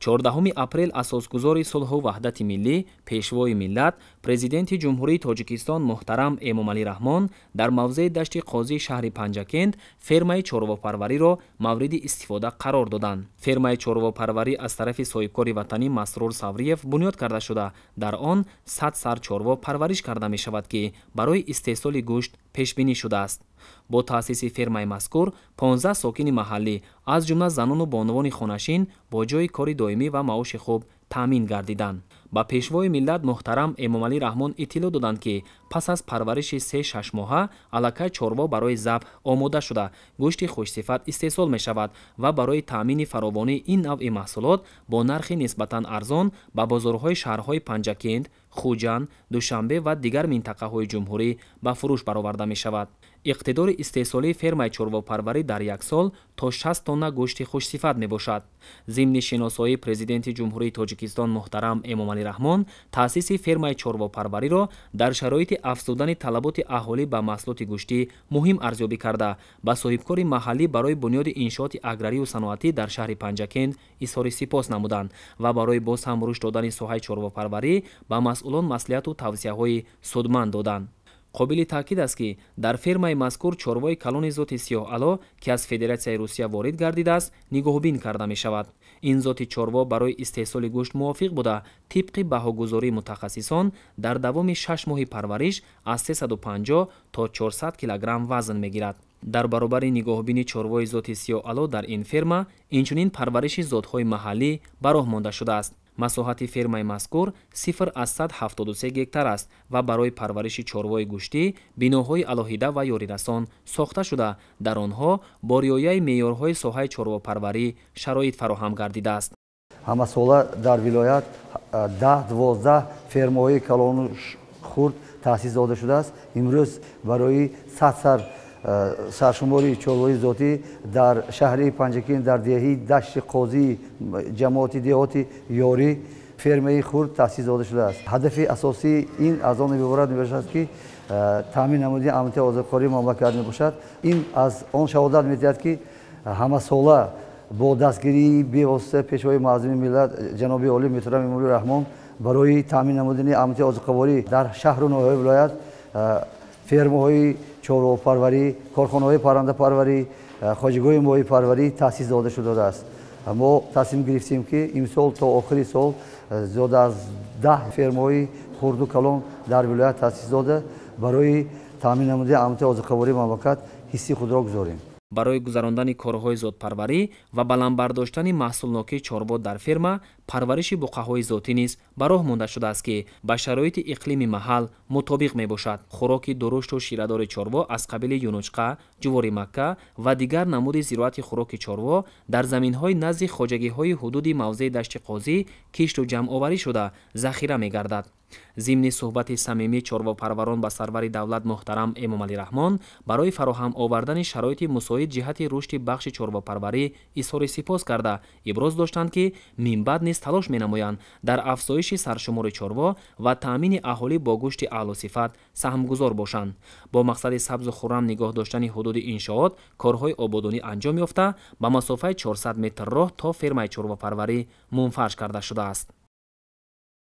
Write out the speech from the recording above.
14 апрел асосгузори сулҳу ваҳдати миллӣ пешвои миллат президенти ҷумҳурии тоҷикистон муҳтарам эмомалӣ раҳмон дар мавзеи дашти қозии шаҳри панҷакенд фермаи чорвопарвариро мавриди истифода қарор доданд фермаи чорвопарварӣ аз тарафи соҳибкори ватанӣ масрур савриев бунёд карда шуда дар он сад сар чорво парвариш карда мешавад ки барои истеҳсоли гӯшт пешбинӣ шудааст бо таъсиси фермаи мазкур 15 сокини маҳаллӣ аз ҷумла занону бонувони хонашин бо ҷои кори доимӣ ва маоши хуб таъмин гардиданд ба пешвои миллат муҳтарам эмомалӣ раҳмон иттило доданд ки пас аз парвариши се шаш моҳа аллакай чорво барои забт омода шуда гӯшти хушсифат истеҳсол мешавад ва барои таъмини фаровонӣ ин навъи маҳсулот бо нархи нисбатан арзон ба бозорҳои шаҳрҳои панҷакинд хуҷанд душанбе ва дигар минтақаҳои ҷумҳурӣ ба фурӯш бароварда мешавад иқтидори истеҳсолии фермаи чорвопарварӣ дар як сол то 6 тонна гӯшти хушсифат мебошад зимни шиносоии президенти ҷумҳурии тоҷик тоҷикистон муҳтарам эмомалӣ раҳмон таъсиси фермаи чорвопарвариро дар шароити афзудани талаботи аҳолӣ ба маҳсулоти гӯштӣ муҳим арзёбӣ карда ба соҳибкори маҳаллӣ барои бунёди иншооти аграрию саноатӣ дар шаҳри панҷакен изҳори сипос намуданд ва барои боз ҳам рушд додани соҳаи чорвопарварӣ ба масъулон маслиҳату тавсияҳои судманд доданд қобили таъкид аст ки дар фермаи мазкур чорвои калони зоти сиёҳало ки аз федератсияи русия ворид гардидааст нигоҳубин карда мешавад ин зоти чорво барои истеҳсоли гӯшт мувофиқ буда тибқи баҳогузории мутахассисон дар давоми шаш моҳи парвариш аз 350 то 400 килограмм вазн мегирад дар баробари нигоҳубини чорвои зоти сиёҳало дар ин ферма инчунин парвариши зотҳои маҳаллӣ ба роҳ монда шудааст масоҳати фермаи мазкур сифр аз 173 гектар аст ва барои парвариши чорвои гӯштӣ биноҳои алоҳида ва ёрирасон сохта шуда дар онҳо бо риояи меъёрҳои соҳаи чорвопарварӣ шароит фароҳам гардидааст ҳамасола дар вилоят 12 фермаҳои калону хурд таъсис дода шудааст имрӯз барои 100 сар Э, саршумори чорвои зотӣ дар шаҳри панҷакин дар деҳаи дашти қозии ҷамоати деҳоти ёрӣ фермаи хурд таъсис дода шудааст ҳадафи асосии ин аз он иборат мебошад ки э, таъмин намуди амнити озодкории мамлакат мебошад ин аз он шаҳодат медиҳад ки э, ҳамасола бо дастгирии бевосита пешвои маъзими миллат ҷаноби оли муҳтарам эмоли раҳмон барои таъмин намудани амнити озодкорӣ дар шаҳру ноҳияи вилоят фермаҳои чоропарварӣ корхонаҳои паррандапарварӣ э, хоҷигоҳи моҳи парварӣ таъсис дода шудодааст э, мо тасмим гирифтем ки имсол то охири сол э, зиёда аз даҳ фермаҳои хурду калон дар вилоят таъсис дода барои таъмин намудани амати озуқавории мамлакат ҳисси худро гузорем барои гузарондани корҳои зодпарварӣ ва баландбардоштани маҳсулнокии чорбо дар ферма парвариши буқаҳои зотӣ низ ба роҳ монда шудааст ки ба шароити иқлими маҳал мутобиқ мебошад хӯроки дурушту ширадори чорво аз қабили юнучқа ҷувори макка ва дигар намуди зироати хӯроки чорво дар заминҳои назди хоҷагиҳои ҳудуди мавзеи дашти қозӣ кишту ҷамъоварӣ шуда захира мегардад зимни суҳбати самимӣ чорвопарварон ба сарвари давлат муҳтарам эмомалӣ раҳмон барои фароҳам овардани шароити мусоид ҷиҳати рушди бахши чорвопарварӣ изҳори сипос карда иброз доштанд ки минбаъд низ талош менамоянд дар афзоиши саршумори чорво ва таъмини аҳолӣ бо гӯшти аълосифат саҳмгузор бошанд бо мақсади сабзу хуррам нигоҳ доштани ҳудуди иншоот корҳои ободонӣ анҷом ёфта ба масофаи 400 метр роҳ то фермаи чорвапарварӣ мунфарш карда шудааст